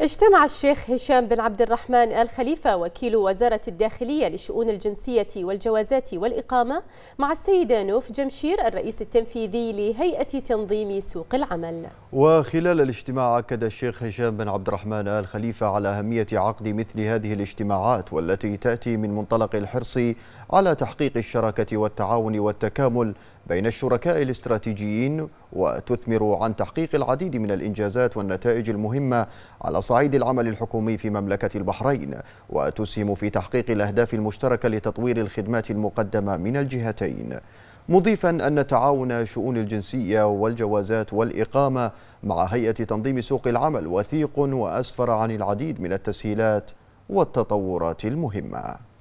اجتمع الشيخ هشام بن عبد الرحمن آل خليفة وكيل وزارة الداخلية لشؤون الجنسية والجوازات والإقامة مع السيدة نوف جمشير الرئيس التنفيذي لهيئة تنظيم سوق العمل وخلال الاجتماع أكد الشيخ هشام بن عبد الرحمن آل خليفة على أهمية عقد مثل هذه الاجتماعات والتي تأتي من منطلق الحرص على تحقيق الشراكة والتعاون والتكامل بين الشركاء الاستراتيجيين وتثمر عن تحقيق العديد من الإنجازات والنتائج المهمة على صعيد العمل الحكومي في مملكة البحرين وتسهم في تحقيق الأهداف المشتركة لتطوير الخدمات المقدمة من الجهتين مضيفا أن تعاون شؤون الجنسية والجوازات والإقامة مع هيئة تنظيم سوق العمل وثيق وأسفر عن العديد من التسهيلات والتطورات المهمه